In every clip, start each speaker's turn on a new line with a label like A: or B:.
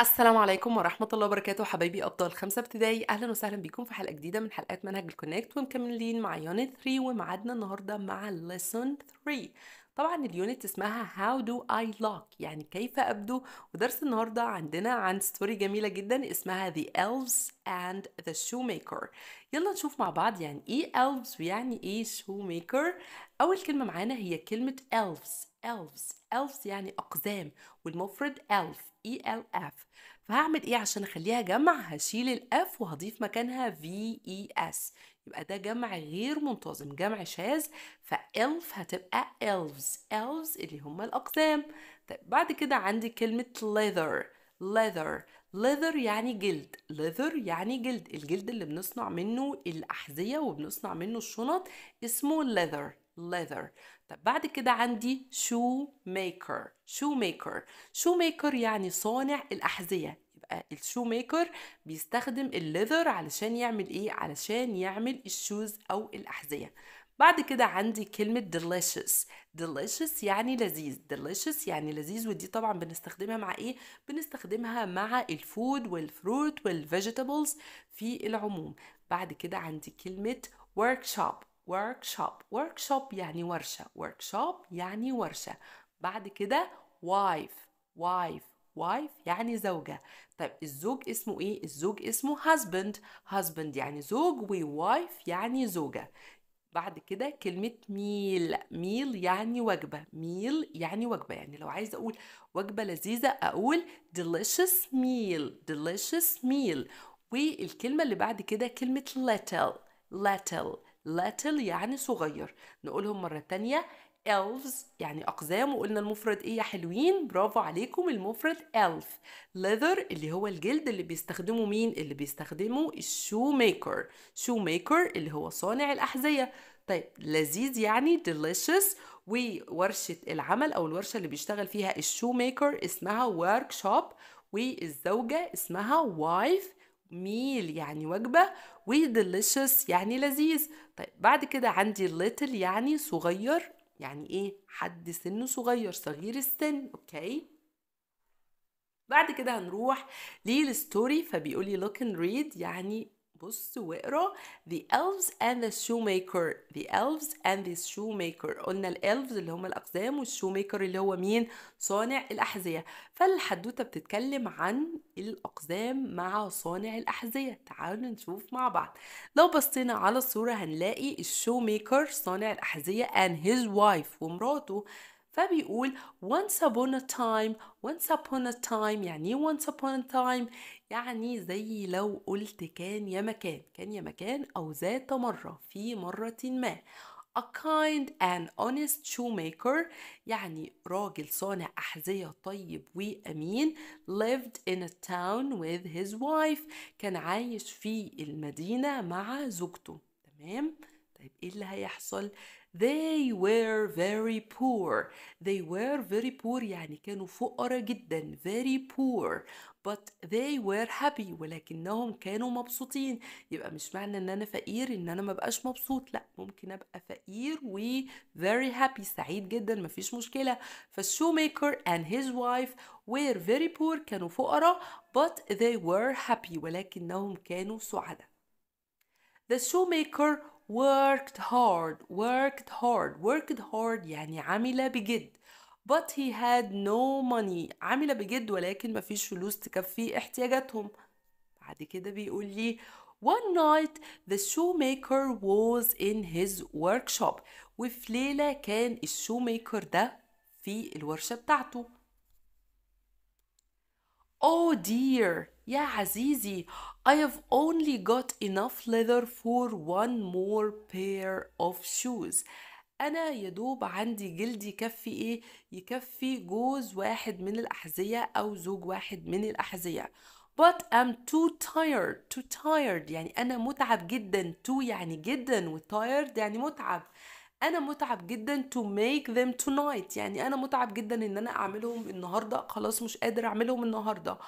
A: السلام عليكم ورحمة الله وبركاته حبايبي أبطال خمسة ابتدائي أهلا وسهلا بيكم في حلقة جديدة من حلقات منهج الكونكت ومكملين مع يونت 3 ومعادنا النهاردة مع ليسون 3 طبعا اليونت اسمها هاو دو اي لوك يعني كيف أبدو ودرس النهاردة عندنا عن ستوري جميلة جدا اسمها The Elves and the Shoemaker يلا نشوف مع بعض يعني إيه Elves ويعني إيه Shoemaker أول كلمة معانا هي كلمة Elves Elves Elves يعني أقزام والمفرد Elf ELF فهعمل ايه عشان اخليها جمع هشيل الاف وهضيف مكانها اس e يبقى ده جمع غير منتظم جمع شاذ فالف هتبقى elves elves اللي هم الاقزام طيب بعد كده عندي كلمة leather leather leather يعني جلد leather يعني جلد الجلد اللي بنصنع منه الأحذية وبنصنع منه الشنط اسمه leather leather طب بعد كده عندي شو ميكر شو ميكر شو ميكر يعني صانع الأحذية يبقى الشو ميكر بيستخدم الليذر علشان يعمل ايه علشان يعمل الشوز او الأحذية بعد كده عندي كلمة delicious delicious يعني لذيذ delicious يعني لذيذ ودي طبعا بنستخدمها مع ايه بنستخدمها مع الفود والفروت والفيجيتابلز في العموم بعد كده عندي كلمة workshop workshop workshop يعني ورشة workshop يعني ورشة بعد كده wife wife وايف يعني زوجة طيب الزوج اسمه ايه؟ الزوج اسمه husband husband يعني زوج و wife يعني زوجة بعد كده كلمة ميل ميل يعني وجبة ميل يعني وجبة يعني لو عايزة أقول وجبة لذيذة أقول delicious meal delicious meal والكلمة اللي بعد كده كلمة little little little يعني صغير نقولهم مرة تانية elves يعني أقزام وقلنا المفرد إيه يا حلوين برافو عليكم المفرد elf leather اللي هو الجلد اللي بيستخدمه مين اللي بيستخدمه الشو ميكر شو ميكر اللي هو صانع الأحذية طيب لذيذ يعني delicious وورشة العمل أو الورشة اللي بيشتغل فيها الشو ميكر اسمها workshop والزوجة اسمها wife ميل يعني وجبة وديليشس يعني لذيذ طيب بعد كده عندي little يعني صغير يعني ايه حد سنه صغير صغير السن اوكي بعد كده هنروح للستوري فبيقولي لي look and read يعني بص واقرا The Elves and the Shoemaker The Elves and the Shoemaker قلنا الالفز اللي هم الأقزام والشوميكر اللي هو مين؟ صانع الأحذية فالحدوتة بتتكلم عن الأقزام مع صانع الأحذية تعالوا نشوف مع بعض لو بصينا على الصورة هنلاقي الشوميكر صانع الأحذية and his wife ومراته فبيقول once upon a time once upon a time يعني ايه once upon a time يعني زي لو قلت كان يا مكان كان يا مكان أو ذات مرة في مرة ما a kind and honest shoemaker يعني راجل صانع أحذية طيب وأمين lived in a town with his wife كان عايش في المدينة مع زوجته تمام طيب ايه اللي هيحصل They were very poor. They were very poor يعني كانوا فقراء جدا. Very poor. But they were happy ولكنهم كانوا مبسوطين. يبقى مش معنى ان انا فقير ان انا ما بقاش مبسوط. لا ممكن ابقى فقير و very happy سعيد جدا ما فيش مشكلة. فالشوميكر and his wife were very poor كانوا فقراء but they were happy ولكنهم كانوا سعداء. The shoemaker worked hard worked hard worked hard يعني عمل بجد but he had no money عمل بجد ولكن مفيش فلوس تكفي احتياجاتهم بعد كده بيقول لي One night the shoemaker was in his workshop وفي ليلة كان الشوميكر ده في الورشة بتاعته Oh dear يا عزيزي I have only got enough leather for one more pair of shoes أنا يدوب عندي جلد يكفي إيه؟ يكفي جوز واحد من الأحذية أو زوج واحد من الأحذية but I'm too tired too tired يعني أنا متعب جدا too يعني جدا و tired يعني متعب أنا متعب جدا to make them tonight يعني أنا متعب جدا إن أنا أعملهم النهاردة خلاص مش قادر أعملهم النهاردة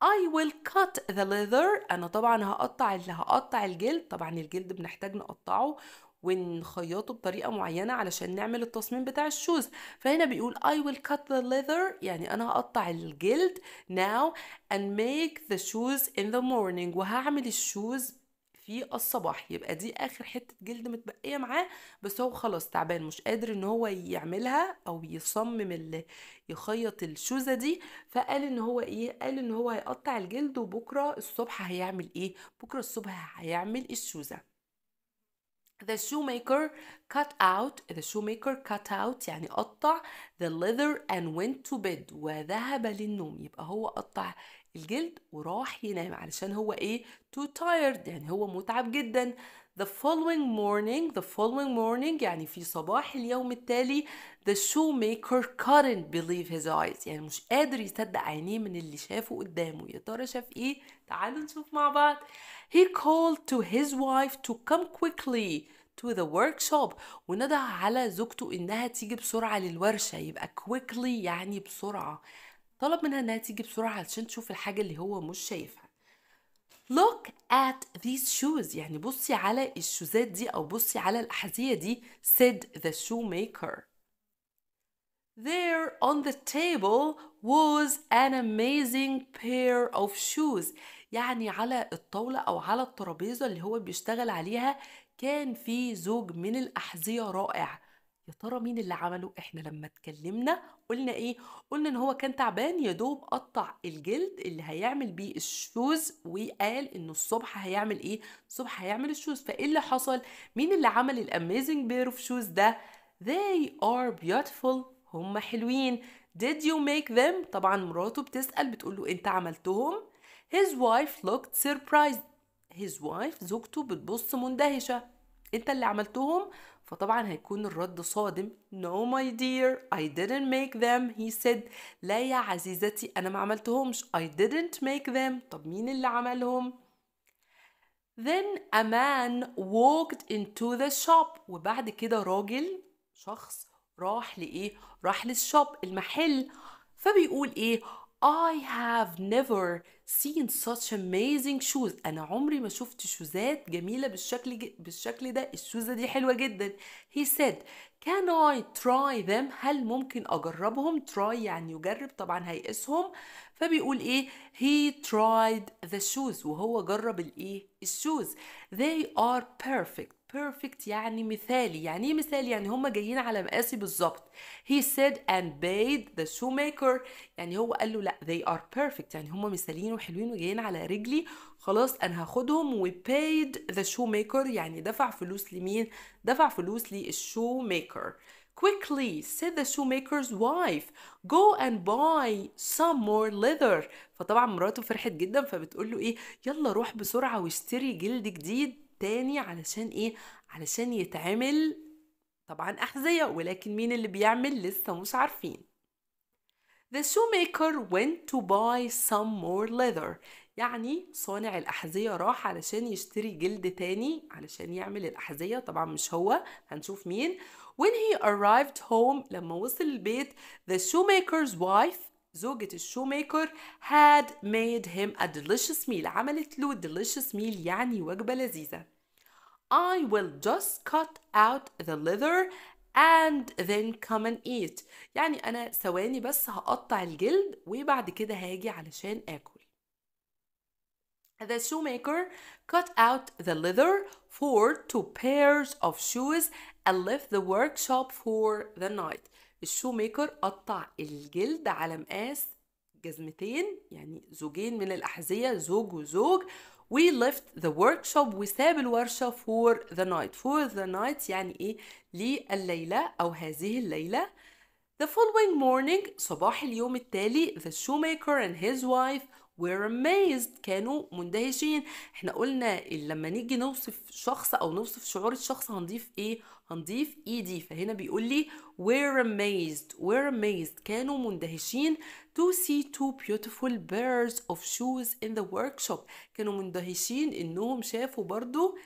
A: I will cut the leather أنا طبعا هقطع اللي هقطع الجلد طبعا الجلد بنحتاج نقطعه ونخيطه بطريقة معينة علشان نعمل التصميم بتاع الشوز فهنا بيقول I will cut the leather يعني أنا هقطع الجلد now and make the shoes in the morning وهعمل الشوز في الصباح يبقى دي اخر حته جلد متبقيه معاه بس هو خلاص تعبان مش قادر ان هو يعملها او يصمم اللي يخيط الشوزه دي فقال ان هو ايه قال ان هو هيقطع الجلد وبكره الصبح هيعمل ايه بكره الصبح هيعمل الشوزه The shoemaker cut out the shoemaker cut out يعني قطع the leather and went to bed وذهب للنوم يبقى هو قطع الجلد وراح ينام علشان هو ايه too tired يعني هو متعب جدا the following morning the following morning يعني في صباح اليوم التالي the shoemaker couldn't believe his eyes يعني مش قادر يصدق عينيه من اللي شافه قدامه يا ترى شاف ايه تعالوا نشوف مع بعض he called to his wife to come quickly to the workshop وندى على زوجته انها تيجي بسرعه للورشه يبقى quickly يعني بسرعه طلب منها انها تيجي بسرعه علشان تشوف الحاجه اللي هو مش شايفها look at these shoes يعني بصي على الشوزات دي او بصي على الاحذيه دي said the shoemaker There on the table was an amazing pair of shoes يعني على الطاولة أو على الترابيزة اللي هو بيشتغل عليها كان في زوج من الأحذية رائع يا ترى مين اللي عمله احنا لما اتكلمنا قلنا ايه قلنا ان هو كان تعبان يا دوب قطع الجلد اللي هيعمل بيه الشوز وقال انه الصبح هيعمل ايه الصبح هيعمل الشوز فايه اللي حصل مين اللي عمل الاميزنج بير اوف شوز ده they are beautiful هم حلوين did you make them طبعا مراته بتسأل بتقول له انت عملتهم his wife looked surprised his wife زوجته بتبص مندهشة انت اللي عملتهم فطبعا هيكون الرد صادم No my dear I didn't make them he said لا يا عزيزتي أنا ما عملتهمش I didn't make them طب مين اللي عملهم؟ Then a man walked into the shop وبعد كده راجل شخص راح لإيه؟ راح للشوب المحل فبيقول إيه؟ I have never seen such amazing shoes انا عمري ما شفت شوزات جميلة بالشكل بالشكل ده الشوزة دي حلوة جدا he said can I try them هل ممكن اجربهم try يعني يجرب طبعا هيقيسهم فبيقول ايه he tried the shoes وهو جرب الايه الشوز they are perfect perfect يعني مثالي يعني ايه مثالي يعني هما جايين على مقاسي بالظبط he said and bathed the shoemaker يعني هو قال له لا they are perfect يعني هما مثاليين وحلوين وجايين على رجلي خلاص انا هاخدهم و paid the shoemaker يعني دفع فلوس لمين دفع فلوس للشو ميكر Quickly, said the shoemaker's wife, go and buy some more leather. فطبعا مراته فرحت جدا فبتقول له ايه يلا روح بسرعه واشتري جلد جديد التاني علشان ايه علشان يتعمل طبعا أحذية ولكن مين اللي بيعمل لسه مش عارفين The shoemaker went to buy some more leather يعني صانع الأحذية راح علشان يشتري جلد تاني علشان يعمل الأحذية طبعا مش هو هنشوف مين When he arrived home لما وصل البيت The shoemaker's wife زوجة الشوميكر had made him a delicious meal عملت له delicious meal يعني وجبة لذيذة I will just cut out the leather and then come and eat يعني أنا ثواني بس هقطع الجلد وبعد كده هاجي علشان آكل The shoemaker cut out the leather for two pairs of shoes and left the workshop for the night الشو ميكر قطع الجلد على مقاس جزمتين يعني زوجين من الأحذية زوج وزوج we left the workshop وساب الورشة for the night for the night يعني إيه لليلة أو هذه الليلة the following morning صباح اليوم التالي the shoemaker and his wife were amazed كانوا مندهشين احنا قلنا لما نيجي نوصف شخص او نوصف شعور الشخص هنضيف ايه هنضيف اي e دي فهنا بيقول لي were amazed were amazed كانوا مندهشين to see two beautiful pairs of shoes in the workshop كانوا مندهشين انهم شافوا برضو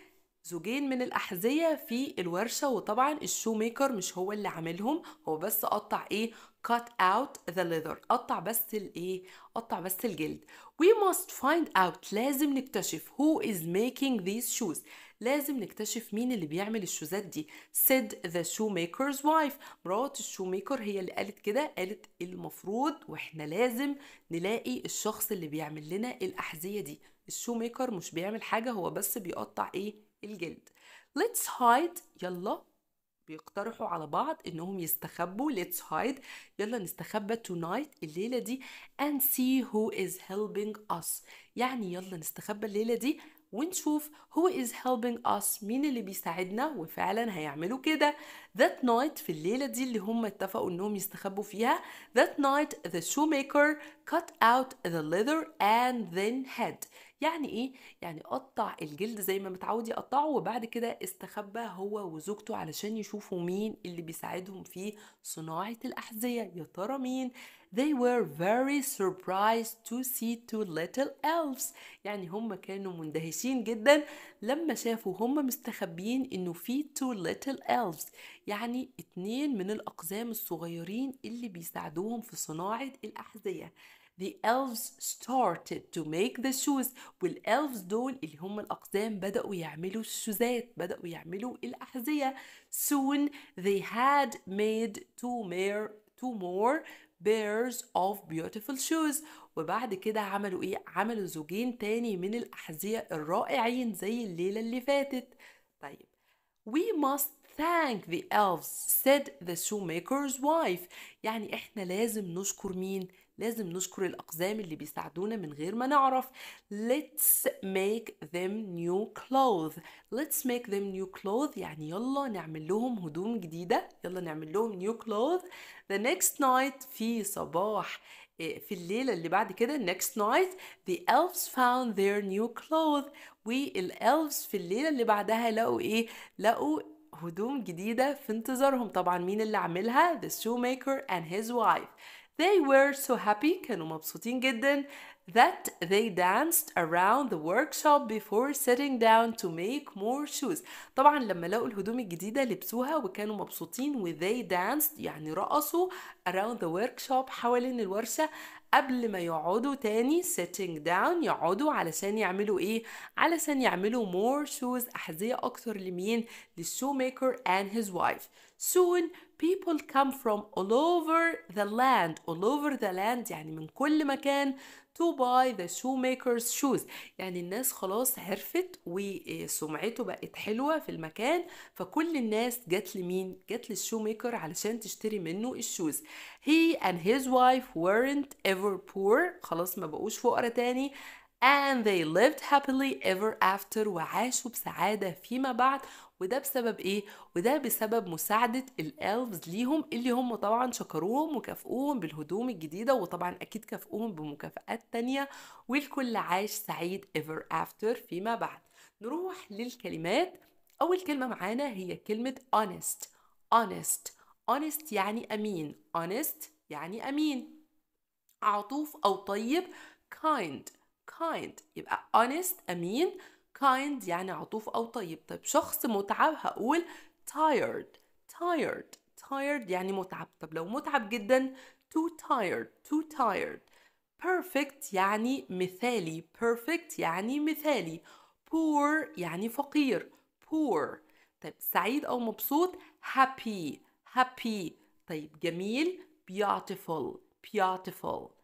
A: زوجين من الأحذية في الورشة وطبعا الشو ميكر مش هو اللي عاملهم هو بس قطع ايه cut out the leather قطع بس الايه قطع بس الجلد we must find out لازم نكتشف who is making these shoes لازم نكتشف مين اللي بيعمل الشوزات دي said the shoemaker's wife مرات الشوميكر هي اللي قالت كده قالت المفروض واحنا لازم نلاقي الشخص اللي بيعمل لنا الأحذية دي الشوميكر مش بيعمل حاجة هو بس بيقطع ايه الجلد let's hide يلا بيقترحوا على بعض انهم يستخبوا let's hide يلا نستخبى tonight الليله دي and see who is helping us يعني يلا نستخبى الليله دي ونشوف who is helping us مين اللي بيساعدنا وفعلا هيعملوا كده that night في الليلة دي اللي هم اتفقوا انهم يستخبوا فيها that night the shoemaker cut out the leather and then head يعني ايه يعني قطع الجلد زي ما متعود يقطعه وبعد كده استخبى هو وزوجته علشان يشوفوا مين اللي بيساعدهم في صناعه الاحذيه يا ترى مين They were very surprised to see two little elves يعني هم كانوا مندهشين جدا لما شافوا هم مستخبيين انه في two little elves يعني اتنين من الاقزام الصغيرين اللي بيساعدوهم في صناعة الأحذية The elves started to make the shoes والالفز دول اللي هم الأقزام بدأوا يعملوا الشوزات بدأوا يعملوا الأحذية Soon they had made two more, two more pairs of beautiful shoes وبعد كده عملوا إيه؟ عملوا زوجين تاني من الأحذية الرائعين زي الليلة اللي فاتت طيب We must thank the elves said the shoemaker's wife يعني إحنا لازم نشكر مين؟ لازم نشكر الأقزام اللي بيساعدونا من غير ما نعرف let's make them new clothes let's make them new clothes يعني يلا نعمل لهم هدوم جديدة يلا نعمل لهم new clothes the next night في صباح آه، في الليلة اللي بعد كده next night the elves found their new clothes والelves في الليلة اللي بعدها لقوا ايه لقوا هدوم جديدة في انتظارهم طبعا مين اللي عملها؟ the shoemaker and his wife They were so happy كانوا مبسوطين جدا that they danced around the workshop before sitting down to make more shoes طبعا لما لقوا الهدوم الجديدة لبسوها وكانوا مبسوطين و they danced يعني رقصوا around the workshop حوالين الورشة قبل ما يقعدوا تاني sitting down يقعدوا علشان يعملوا ايه علشان يعملوا more shoes أحذية أكتر لمين للشو ميكر and his wife soon people come from all over the land all over the land يعني من كل مكان to buy the shoemaker's shoes يعني الناس خلاص عرفت وسمعته آه، بقت حلوة في المكان فكل الناس جت لمين؟ جت للشوميكر علشان تشتري منه الشوز he and his wife weren't ever poor خلاص ما بقوش فقرة تاني and they lived happily ever after وعاشوا بسعادة فيما بعد وده بسبب ايه؟ وده بسبب مساعدة الالفز ليهم اللي هم طبعا شكروهم وكافئوهم بالهدوم الجديدة وطبعا اكيد كافئوهم بمكافآت تانية والكل عاش سعيد ever after فيما بعد نروح للكلمات اول كلمة معانا هي كلمة honest honest honest يعني امين honest يعني امين عطوف او طيب kind kind يبقى honest أمين kind يعني عطوف أو طيب طيب شخص متعب هقول tired tired tired يعني متعب طب لو متعب جدا too tired too tired perfect يعني مثالي perfect يعني مثالي poor يعني فقير poor طيب سعيد أو مبسوط happy happy طيب جميل beautiful beautiful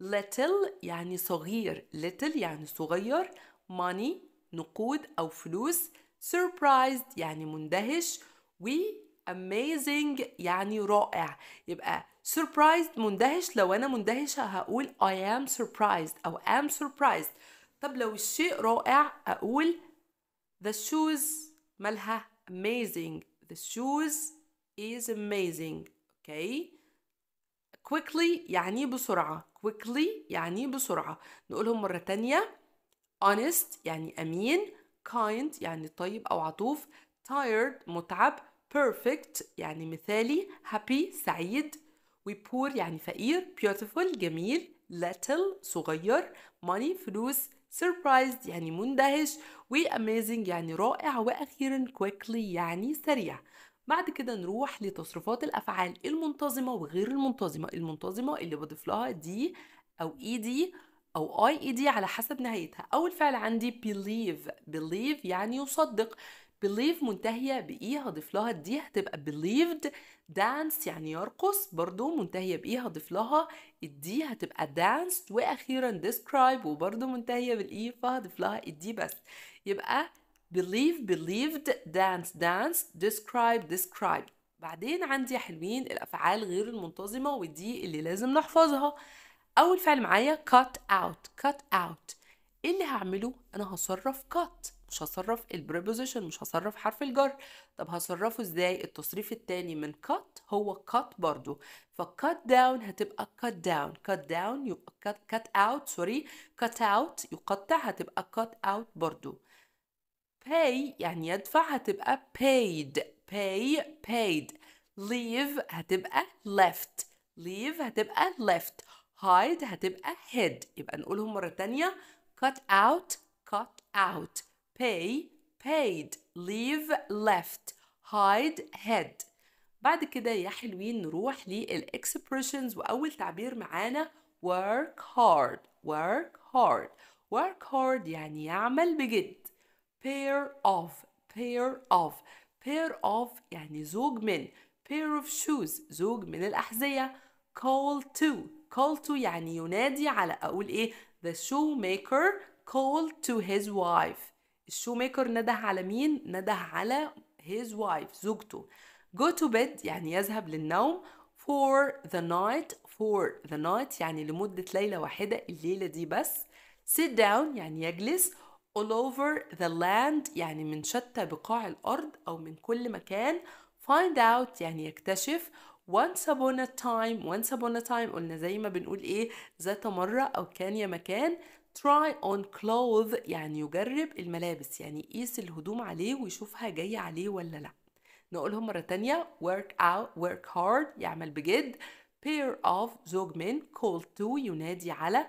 A: little يعني صغير little يعني صغير money نقود أو فلوس surprised يعني مندهش و amazing يعني رائع يبقى surprised مندهش لو أنا مندهشة هقول I am surprised أو am surprised طب لو الشيء رائع أقول the shoes مالها amazing the shoes is amazing okay quickly يعني بسرعة quickly يعني بسرعة نقولهم مرة تانية honest يعني أمين kind يعني طيب أو عطوف tired متعب perfect يعني مثالي happy سعيد we poor يعني فقير beautiful جميل little صغير money فلوس surprised يعني مندهش we amazing يعني رائع وأخيرا quickly يعني سريع بعد كده نروح لتصرفات الافعال المنتظمه وغير المنتظمه المنتظمه اللي بضيف لها دي او اي دي او اي اي دي على حسب نهايتها اول فعل عندي believe believe يعني يصدق believe منتهيه بايه هضيف لها دي هتبقى believed dance يعني يرقص برضو منتهيه بايه هضيف لها الدي هتبقى danced واخيرا describe وبرضو منتهيه بالاي فهضيف لها الدي بس يبقى believe believed dance dance describe described بعدين عندي حلوين الأفعال غير المنتظمة ودي اللي لازم نحفظها أول فعل معايا cut out cut out إيه اللي هعمله أنا هصرف cut مش هصرف البريبوزيشن مش هصرف حرف الجر طب هصرفه ازاي التصريف التاني من cut هو cut برضو ف cut down هتبقى cut down cut down يبقى cut, cut out سوري cut out يقطع هتبقى cut out برضو pay يعني يدفع هتبقى paid pay paid leave هتبقى left leave هتبقى left hide هتبقى head يبقى نقولهم مرة تانية cut out cut out pay paid leave left hide head بعد كده يا حلوين نروح للإكسبريشنز وأول تعبير معانا work hard work hard work hard يعني يعمل بجد pair of pair of pair of يعني زوج من pair of shoes زوج من الأحذية call to call to يعني ينادي على أقول إيه the shoemaker called to his wife الشوميكر نده على مين؟ نده على his wife زوجته go to bed يعني يذهب للنوم for the night for the night يعني لمدة ليلة واحدة الليلة دي بس sit down يعني يجلس all over the land يعني من شتى بقاع الأرض أو من كل مكان find out يعني يكتشف once upon a time once upon a time قلنا زي ما بنقول إيه ذات مرة أو كان يا مكان try on clothes يعني يجرب الملابس يعني يقيس الهدوم عليه ويشوفها جاية عليه ولا لأ نقولهم مرة تانية work out work hard يعمل بجد pair of زوج من call to ينادي على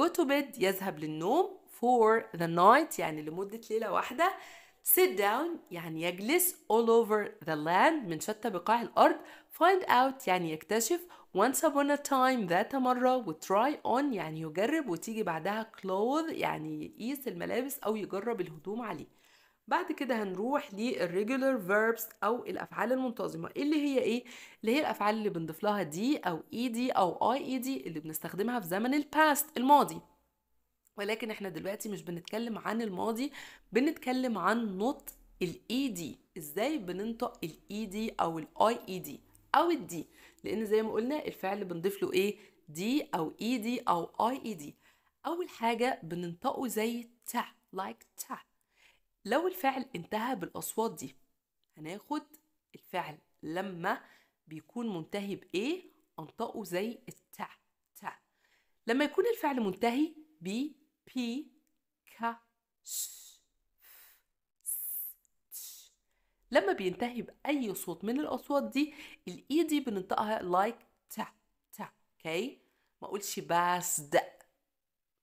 A: go to bed يذهب للنوم for the night يعني لمدة ليلة واحدة sit down يعني يجلس all over the land من شتى بقاع الأرض find out يعني يكتشف once upon a time ذات مرة و try on يعني يجرب وتيجي بعدها clothe يعني يقيس الملابس أو يجرب الهدوم عليه بعد كده هنروح regular verbs او الافعال المنتظمه اللي هي ايه اللي هي الافعال اللي بنضيف لها دي او اي e دي او اي اي دي اللي بنستخدمها في زمن الباست الماضي ولكن احنا دلوقتي مش بنتكلم عن الماضي بنتكلم عن نطق الاي دي e ازاي بننطق الاي دي e او الاي اي دي e او الدي لان زي ما قلنا الفعل بنضيف له ايه دي او اي دي او اي اي دي اول حاجه بننطقه زي تا لايك تا لو الفعل انتهى بالاصوات دي هناخد الفعل لما بيكون منتهي بايه انطقه زي التا تا لما يكون الفعل منتهي ب بي كا ش لما بينتهي بأي صوت من الأصوات دي الإي e دي بننطقها لايك تا تا أوكي ما أقولش باس د ما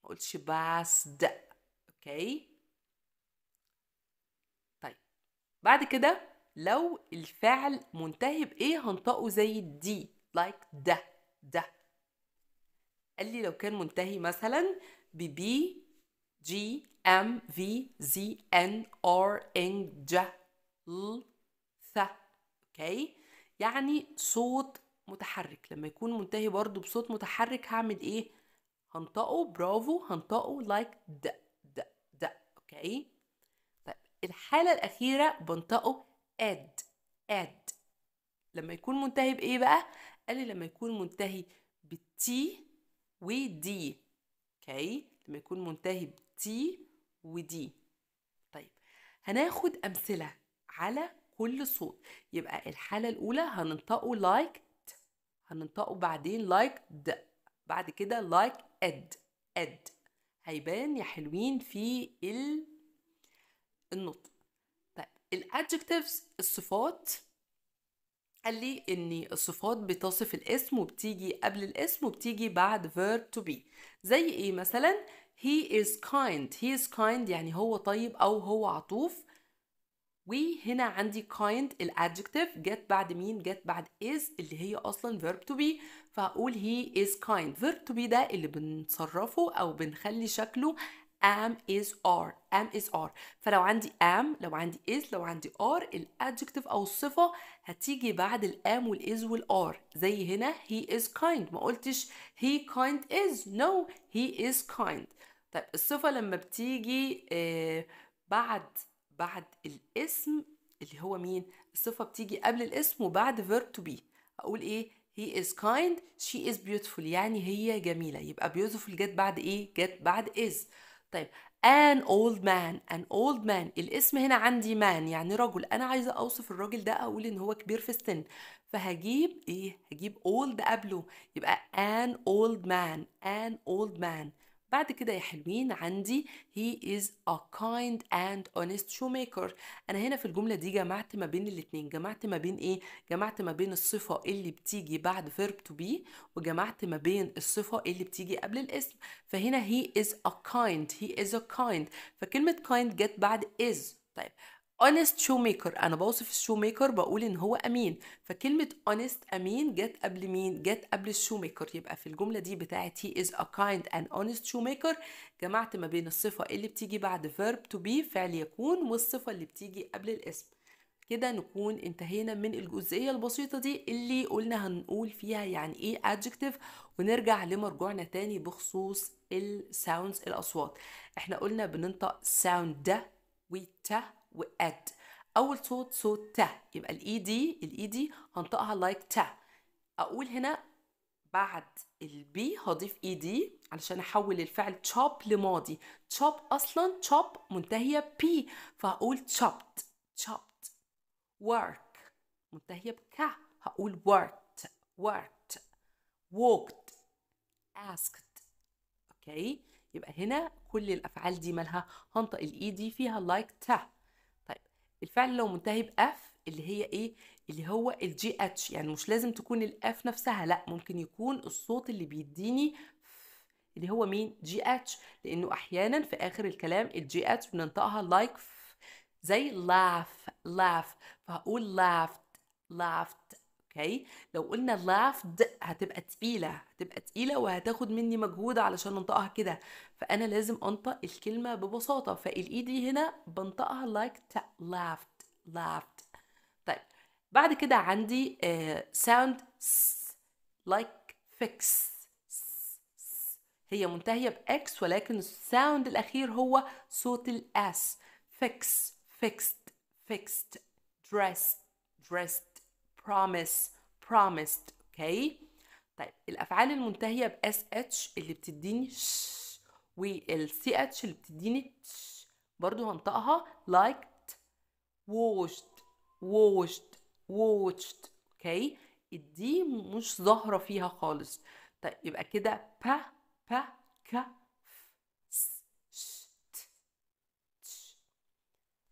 A: أقولش باس د أوكي طيب بعد كده لو الفعل منتهي بإيه هنطقه زي دي لايك ده ده قال لي لو كان منتهي مثلا بي جي ام في زي ان ار ان ج ل ث اوكي يعني صوت متحرك لما يكون منتهي برضو بصوت متحرك هعمل ايه هنطقه برافو هنطقه لايك د د د اوكي طيب الحالة الأخيرة بنطقه اد اد لما يكون منتهي بإيه بقى؟ قال لي لما يكون منتهي بالتي ودي اوكي لما يكون منتهي بتي ودي طيب هناخد امثله على كل صوت يبقى الحاله الاولى هننطقه لايك like هننطقه بعدين لايك like د بعد كده لايك like اد اد هيبان يا حلوين في ال النطق طيب الادجكتيفز الصفات قال لي ان الصفات بتصف الاسم وبتيجي قبل الاسم وبتيجي بعد verb to be زي ايه مثلا he is kind he is kind يعني هو طيب او هو عطوف وهنا عندي kind ال adjective جت بعد مين جت بعد is اللي هي اصلا verb to be فهقول he is kind verb to be ده اللي بنصرفه او بنخلي شكله am is are am is are فلو عندي am لو عندي is لو عندي are adjective او الصفه هتيجي بعد الام والاز والار زي هنا he is kind ما قلتش he kind is no he is kind طيب الصفه لما بتيجي آه، بعد بعد الاسم اللي هو مين الصفه بتيجي قبل الاسم وبعد verb to be اقول ايه he is kind she is beautiful يعني هي جميلة يبقى beautiful جت بعد ايه جت بعد is طيب an old man an old man الاسم هنا عندي man يعني رجل انا عايزه اوصف الراجل ده اقول ان هو كبير في السن فهجيب ايه هجيب old قبله يبقى an old man an old man بعد كده يا حلوين عندي he is a kind and honest shoemaker انا هنا في الجمله دي جمعت ما بين الاتنين جمعت ما بين ايه جمعت ما بين الصفه اللي بتيجي بعد verb to be وجمعت ما بين الصفه اللي بتيجي قبل الاسم فهنا he is a kind he is a kind فكلمه kind جت بعد is طيب اونست شو ميكر انا بوصف الشو ميكر بقول ان هو امين فكلمه اونست امين جت قبل مين جت قبل الشو ميكر يبقى في الجمله دي بتاعت از ا كايند ان اونست شو ميكر جمعت ما بين الصفه اللي بتيجي بعد فيرب تو بي فعل يكون والصفه اللي بتيجي قبل الاسم كده نكون انتهينا من الجزئية البسيطة دي اللي قلنا هنقول فيها يعني ايه adjective ونرجع لمرجوعنا تاني بخصوص الساوندز الأصوات احنا قلنا بننطق ساوند ده و ت وات اول صوت صوت تا يبقى الاي دي e الاي دي e هنطقها لايك تا اقول هنا بعد البي هضيف اي e دي علشان احول الفعل تشوب لماضي تشوب اصلا تشوب منتهيه بي فهقول تشوبت تشوبت work منتهيه بك هقول worked worked walked asked اوكي يبقى هنا كل الافعال دي مالها هنطق الاي دي فيها لايك like تا الفعل لو منتهي باف اللي هي ايه اللي هو الجي اتش يعني مش لازم تكون الاف نفسها لا ممكن يكون الصوت اللي بيديني اللي هو مين جي اتش لانه احيانا في اخر الكلام الجي اتش بننطقها لايك زي لاف لاف فهقول لافت لافت اوكي لو قلنا لافت هتبقى تقيله هتبقى تقيله وهتاخد مني مجهود علشان انطقها كده فانا لازم انطق الكلمه ببساطه فالاي دي هنا بنطقها لايك لافت لافت طيب بعد كده عندي ساوند لايك فيكس هي منتهيه باكس ولكن الساوند الاخير هو صوت الاس فيكس fixed fixed dressed dressed promise promised اوكي okay. طيب الافعال المنتهيه باس اتش اللي بتديني ش والسي اتش اللي بتديني تش برضو هنطقها liked ووشت ووشت watched اوكي الدي مش ظاهرة فيها خالص طيب يبقى كده با با ك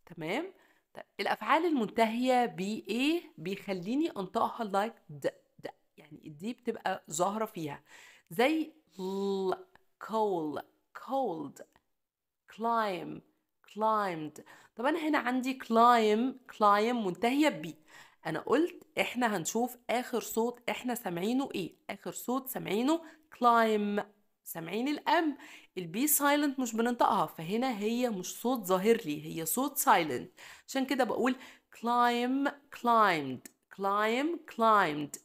A: تمام طيب الافعال المنتهيه ب ايه بيخليني انطقها لايك د د يعني الدي بتبقى ظاهره فيها زي ل كول cold climb climbed طبعا هنا عندي climb climb منتهية ب أنا قلت إحنا هنشوف آخر صوت إحنا سامعينه إيه آخر صوت سامعينه climb سامعين الأم البي سايلنت مش بننطقها فهنا هي مش صوت ظاهر لي هي صوت سايلنت عشان كده بقول climb climbed climb climbed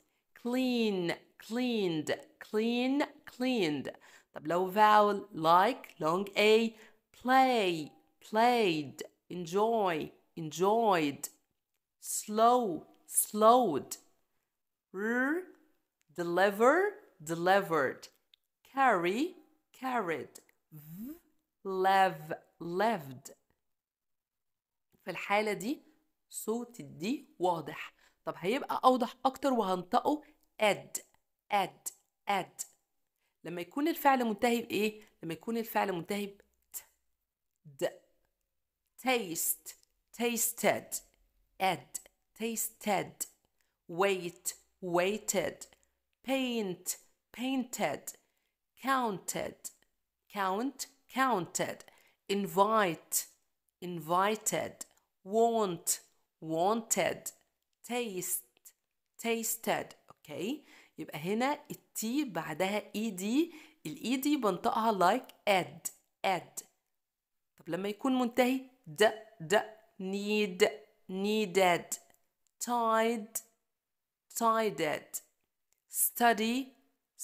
A: clean cleaned clean cleaned the below vowel like long A, play, played, enjoy, enjoyed, slow, slowed, r, deliver, delivered, carry, carried, v, lev, leved. في الحالة دي صوت الدي واضح طب هيبقى أوضح أكتر وهنطقه اد اد اد لما يكون الفعل منتهي بايه لما يكون الفعل منتهي ب د taste tasted add tasted wait waited paint painted counted count counted invite invited want wanted taste tasted okay يبقى هنا التي بعدها اي دي الاي دي بنطقها لايك اد اد طب لما يكون منتهي د د نيد نيدد تايد تايدد study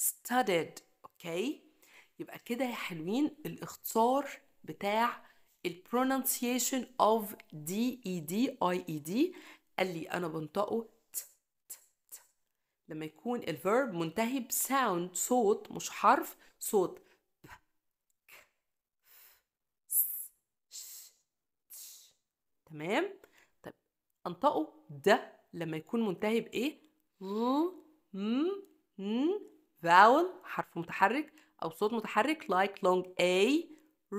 A: studied اوكي يبقى كده يا حلوين الاختصار بتاع ال pronunciation of d e d i e d قال لي انا بنطقه لما يكون الفيرب منتهي بساوند صوت مش حرف صوت تمام طب انطقه ده لما يكون منتهي بايه ل م ن فاول حرف متحرك او صوت متحرك لايك لونج اي ر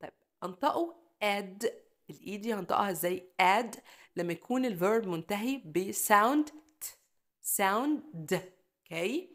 A: طيب انطقه اد الاي دي هنطقها ازاي اد لما يكون الفيرب منتهي بساوند sound, okay?